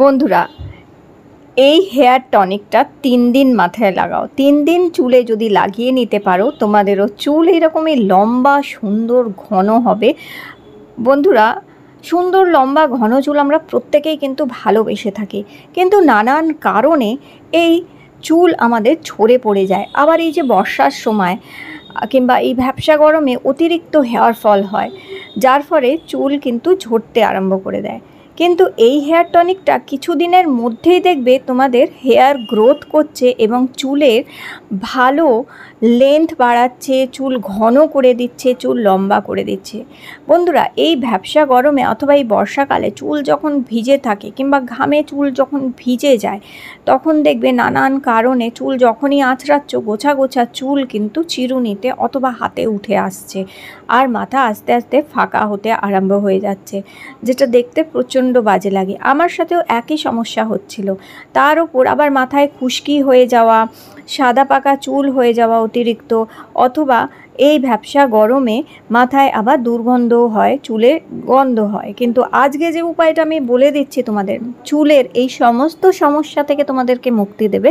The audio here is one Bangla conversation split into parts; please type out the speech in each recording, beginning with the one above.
বন্ধুরা এই হেয়ার টনিকটা তিন দিন মাথায় লাগাও তিন দিন চুলে যদি লাগিয়ে নিতে পারো তোমাদেরও চুল এরকমই লম্বা সুন্দর ঘন হবে বন্ধুরা সুন্দর লম্বা ঘন চুল আমরা প্রত্যেকেই কিন্তু ভালোবেসে থাকি কিন্তু নানান কারণে এই চুল আমাদের ছড়ে পড়ে যায় আবার এই যে বর্ষার সময় কিংবা এই ভ্যাবসা গরমে অতিরিক্ত হেয়ার ফল হয় যার ফলে চুল কিন্তু ঝরতে আরম্ভ করে দেয় কিন্তু এই হেয়ার টনিকটা কিছুদিনের মধ্যেই দেখবে তোমাদের হেয়ার গ্রোথ করছে এবং চুলের ভালো লেন্থ বাড়াচ্ছে চুল ঘন করে দিচ্ছে চুল লম্বা করে দিচ্ছে বন্ধুরা এই ভ্যাবসা গরমে অথবা এই বর্ষাকালে চুল যখন ভিজে থাকে কিংবা ঘামে চুল যখন ভিজে যায় তখন দেখবে নানান কারণে চুল যখনই আঁচড়াচ্ছ গোছা গোছা চুল কিন্তু চিরুনিতে অথবা হাতে উঠে আসছে আর মাথা আস্তে আস্তে ফাঁকা হতে আরম্ভ হয়ে যাচ্ছে যেটা দেখতে প্রচণ্ড বাজে লাগে আমার সাথেও একই সমস্যা হচ্ছিল তার উপর আবার মাথায় খুশকি হয়ে যাওয়া সাদা পাকা চুল হয়ে যাওয়া অতিরিক্ত অথবা এই ভ্যাবসা গরমে মাথায় আবার দুর্গন্ধ হয় চুলে গন্ধ হয় কিন্তু আজকে যে উপায়টা আমি বলে দিচ্ছি তোমাদের চুলের এই সমস্ত সমস্যা থেকে তোমাদেরকে মুক্তি দেবে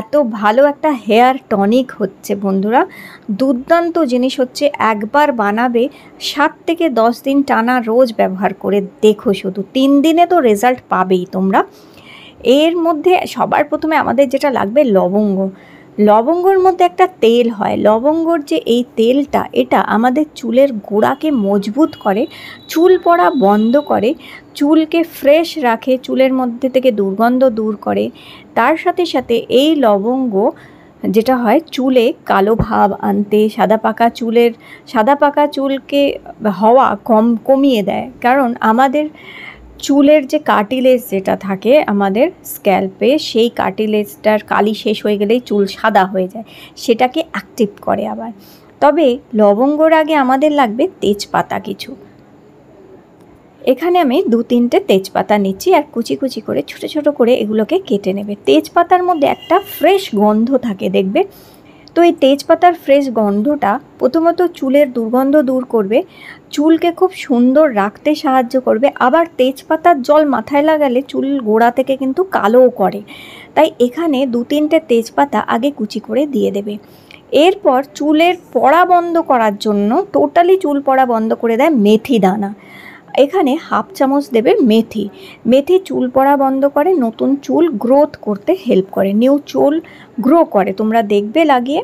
এত ভালো একটা হেয়ার টনিক হচ্ছে বন্ধুরা দুর্দান্ত জিনিস হচ্ছে একবার বানাবে সাত থেকে দশ দিন টানা রোজ ব্যবহার করে দেখো শুধু তিন দিনে তো রেজাল্ট পাবেই তোমরা এর মধ্যে সবার প্রথমে আমাদের যেটা লাগবে লবঙ্গ লবঙ্গর মধ্যে একটা তেল হয় লবঙ্গর যে এই তেলটা এটা আমাদের চুলের গোড়াকে মজবুত করে চুল পড়া বন্ধ করে চুলকে ফ্রেশ রাখে চুলের মধ্যে থেকে দুর্গন্ধ দূর করে তার সাথে সাথে এই লবঙ্গ যেটা হয় চুলে কালো ভাব আনতে সাদা পাকা চুলের সাদা পাকা চুলকে হওয়া কম কমিয়ে দেয় কারণ আমাদের চুলের যে কার্টিলেজ যেটা থাকে আমাদের স্ক্যাল্পে সেই কার্টিলেজটার কালি শেষ হয়ে গেলেই চুল সাদা হয়ে যায় সেটাকে অ্যাক্টিভ করে আবার তবে লবঙ্গর আগে আমাদের লাগবে তেজপাতা কিছু এখানে আমি দু তিনটে তেজপাতা নিচ্ছি আর কুচি কুচি করে ছোট ছোট করে এগুলোকে কেটে নেবে তেজপাতার মধ্যে একটা ফ্রেশ গন্ধ থাকে দেখবে তো এই তেজপাতার ফ্রেশ গন্ধটা প্রথমত চুলের দুর্গন্ধ দূর করবে চুলকে খুব সুন্দর রাখতে সাহায্য করবে আবার তেজপাতার জল মাথায় লাগালে চুল গোড়া থেকে কিন্তু কালোও করে তাই এখানে দু তিনটে তেজপাতা আগে কুচি করে দিয়ে দেবে এরপর চুলের পড়া বন্ধ করার জন্য টোটালি চুল পড়া বন্ধ করে দেয় মেথি দানা এখানে হাফ চামচ দেবে মেথি মেথি চুল পড়া বন্ধ করে নতুন চুল গ্রোথ করতে হেল্প করে নিউ চুল গ্রো করে তোমরা দেখবে লাগিয়ে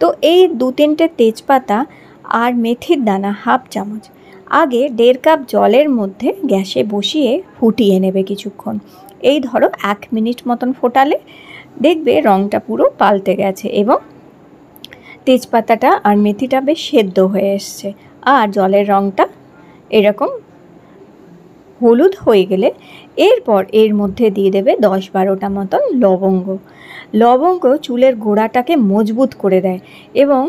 তো এই দু তিনটে তেজপাতা আর মেথির দানা হাফ চামচ আগে দেড় কাপ জলের মধ্যে গ্যাসে বসিয়ে ফুটিয়ে নেবে কিছুক্ষণ এই ধরো এক মিনিট মতন ফোটালে দেখবে রঙটা পুরো পাল্টে গেছে এবং তেজপাতাটা আর মেথিটা বেশ সেদ্ধ হয়ে এসছে আর জলের রঙটা এরকম হলুদ হয়ে গেলে এরপর এর মধ্যে দিয়ে দেবে দশ বারোটা মতন লবঙ্গ লবঙ্গ চুলের গোড়াটাকে মজবুত করে দেয় এবং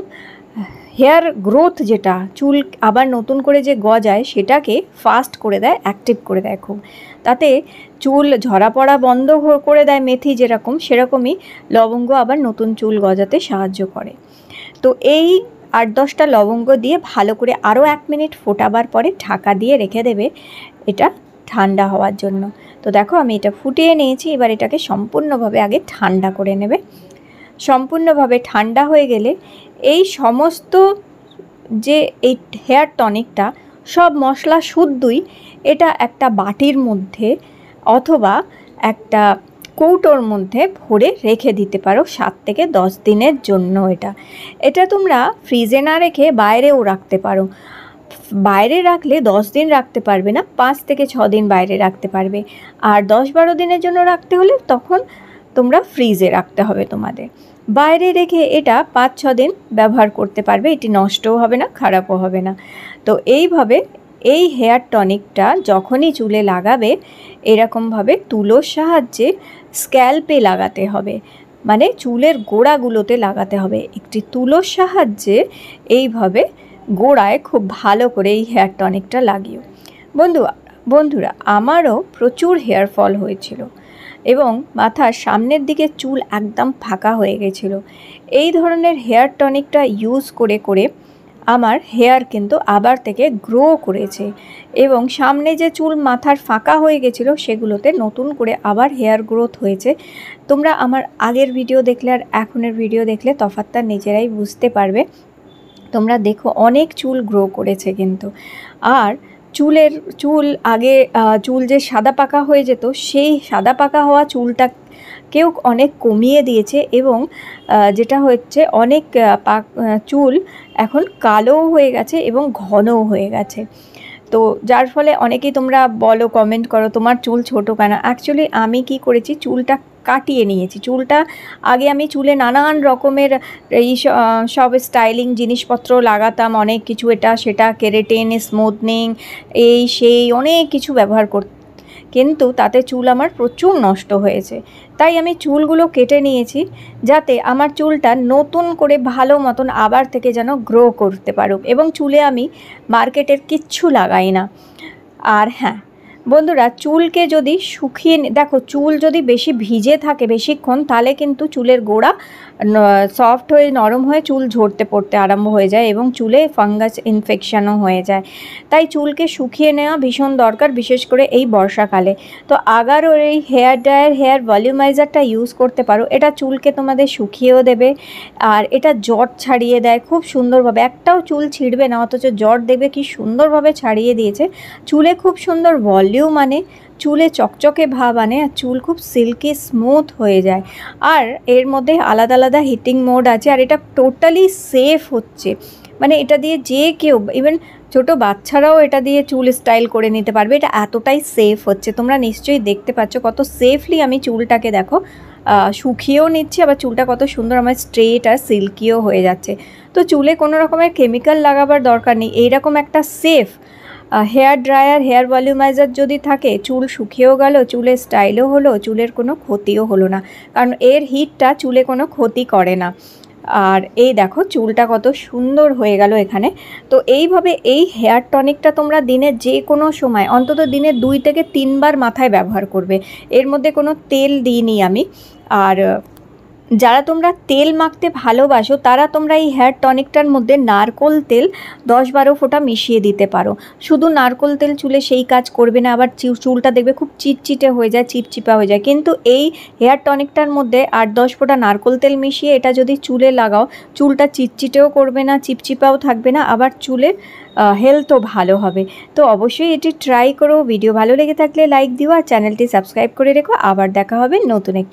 হেয়ার গ্রোথ যেটা চুল আবার নতুন করে যে গজায় সেটাকে ফাস্ট করে দেয় অ্যাক্টিভ করে দেয় খুব তাতে চুল ঝরা পড়া বন্ধ করে দেয় মেথি যেরকম সেরকমই লবঙ্গ আবার নতুন চুল গজাতে সাহায্য করে তো এই আট দশটা লবঙ্গ দিয়ে ভালো করে আরও এক মিনিট ফোটাবার পরে ঢাকা দিয়ে রেখে দেবে এটা ঠান্ডা হওয়ার জন্য তো দেখো আমি এটা ফুটিয়ে নিয়েছি এবার এটাকে সম্পূর্ণভাবে আগে ঠান্ডা করে নেবে সম্পূর্ণভাবে ঠান্ডা হয়ে গেলে এই সমস্ত যে এই হেয়ার টনিকটা সব মশলা শুদ্ধই এটা একটা বাটির মধ্যে অথবা একটা কৌটোর মধ্যে ভরে রেখে দিতে পারো সাত থেকে দশ দিনের জন্য এটা এটা তোমরা ফ্রিজে না রেখে বাইরেও রাখতে পারো বাইরে রাখলে দশ দিন রাখতে পারবে না পাঁচ থেকে ছ দিন বাইরে রাখতে পারবে আর দশ বারো দিনের জন্য রাখতে হলে তখন তোমরা ফ্রিজে রাখতে হবে তোমাদের বাইরে রেখে এটা পাঁচ ছ দিন ব্যবহার করতে পারবে এটি নষ্টও হবে না খারাপও হবে না তো এইভাবে এই হেয়ার টনিকটা যখনই চুলে লাগাবে এরকমভাবে তুলোর সাহায্যে স্ক্যাল্পে লাগাতে হবে মানে চুলের গোড়াগুলোতে লাগাতে হবে একটি তুলোর সাহায্যে এইভাবে গোড়ায় খুব ভালো করে এই হেয়ার টনিকটা লাগিও বন্ধু বন্ধুরা আমারও প্রচুর হেয়ার ফল হয়েছিল এবং মাথার সামনের দিকে চুল একদম ফাঁকা হয়ে গেছিল এই ধরনের হেয়ার টনিকটা ইউজ করে করে আমার হেয়ার কিন্তু আবার থেকে গ্রো করেছে এবং সামনে যে চুল মাথার ফাঁকা হয়ে গেছিলো সেগুলোতে নতুন করে আবার হেয়ার গ্রোথ হয়েছে তোমরা আমার আগের ভিডিও দেখলে আর এখনের ভিডিও দেখলে তফাতটা নিজেরাই বুঝতে পারবে তোমরা দেখো অনেক চুল গ্রো করেছে কিন্তু আর চুলের চুল আগে চুল যে সাদা পাকা হয়ে যেত সেই সাদা পাকা হওয়া চুলটা কেউ অনেক কমিয়ে দিয়েছে এবং যেটা হচ্ছে অনেক চুল এখন কালোও হয়ে গেছে এবং ঘনও হয়ে গেছে তো যার ফলে অনেকেই তোমরা বলো কমেন্ট করো তোমার চুল ছোট কেন অ্যাকচুয়ালি আমি কি করেছি চুলটা কাটিয়ে নিয়েছি চুলটা আগে আমি চুলে নানান রকমের এই সব স্টাইলিং জিনিসপত্র লাগাতাম অনেক কিছু এটা সেটা কেরেটেন স্মুথনিং এই সেই অনেক কিছু ব্যবহার করতাম কিন্তু তাতে চুল আমার প্রচুর নষ্ট হয়েছে তাই আমি চুলগুলো কেটে নিয়েছি যাতে আমার চুলটা নতুন করে ভালো মতন আবার থেকে যেন গ্রো করতে পারুক এবং চুলে আমি মার্কেটের কিচ্ছু লাগাই না আর হ্যাঁ বন্ধুরা চুলকে যদি শুকিয়ে দেখো চুল যদি বেশি ভিজে থাকে বেশিক্ষণ তাহলে কিন্তু চুলের গোড়া সফট হয়ে নরম হয়ে চুল ঝরতে পড়তে আরম্ভ হয়ে যায় এবং চুলে ফাঙ্গাস ইনফেকশানও হয়ে যায় তাই চুলকে শুকিয়ে নেওয়া ভীষণ দরকার বিশেষ করে এই বর্ষাকালে তো আগারোর এই হেয়ার ড্রায়ার হেয়ার ভলিউমাইজারটা ইউজ করতে পারো এটা চুলকে তোমাদের শুকিয়েও দেবে আর এটা জট ছাড়িয়ে দেয় খুব সুন্দরভাবে একটাও চুল ছিঁড়বে না অথচ জট দেবে কি সুন্দরভাবে ছাড়িয়ে দিয়েছে চুলে খুব সুন্দর ভলিউম ভলিউম মানে চুলে চকচকে ভাব আনে আর চুল খুব সিল্কি স্মুথ হয়ে যায় আর এর মধ্যে আলাদা আলাদা হিটিং মোড আছে আর এটা টোটালি সেফ হচ্ছে মানে এটা দিয়ে যে কেউ ইভেন ছোট বাচ্চারাও এটা দিয়ে চুল স্টাইল করে নিতে পারবে এটা এতটাই সেফ হচ্ছে তোমরা নিশ্চয়ই দেখতে পাচ্ছ কত সেফলি আমি চুলটাকে দেখো শুকিয়েও নিচ্ছি আবার চুলটা কত সুন্দর আমার স্ট্রেট আর সিল্কিও হয়ে যাচ্ছে তো চুলে কোনো রকমের কেমিক্যাল লাগাবার দরকার নেই এইরকম একটা safe hair dryer hair volumizer যদি থাকে চুল শুকিয়েও গেল চুলের স্টাইলও হলো চুলের কোনো ক্ষতিও হলো না কারণ এর হিটটা চুলে কোনো ক্ষতি করে না আর এই দেখো চুলটা কত সুন্দর হয়ে গেল এখানে তো এইভাবে এই হেয়ার টনিকটা তোমরা দিনে যে কোনো সময় অন্তত দিনে দুই থেকে তিনবার মাথায় ব্যবহার করবে এর মধ্যে কোনো তেল দিইনি আমি আর যারা তোমরা তেল মাখতে ভালোবাসো তারা তোমরা এই হেয়ার টনিকটার মধ্যে নারকোল তেল দশ বারো ফোঁটা মিশিয়ে দিতে পারো শুধু নারকোল তেল চুলে সেই কাজ করবে না আবার চুলটা দেখবে খুব চিটচিটে হয়ে যায় চিপচিপা হয়ে যায় কিন্তু এই হেয়ার টনিকটার মধ্যে আট দশ ফোঁটা নারকোল তেল মিশিয়ে এটা যদি চুলে লাগাও চুলটা চিটচিটেও করবে না চিপচিপাও থাকবে না আবার চুলের হেলথও ভালো হবে তো অবশ্যই এটি ট্রাই করো ভিডিও ভালো লেগে থাকলে লাইক দিও আর চ্যানেলটি সাবস্ক্রাইব করে রেখো আবার দেখা হবে নতুন একটি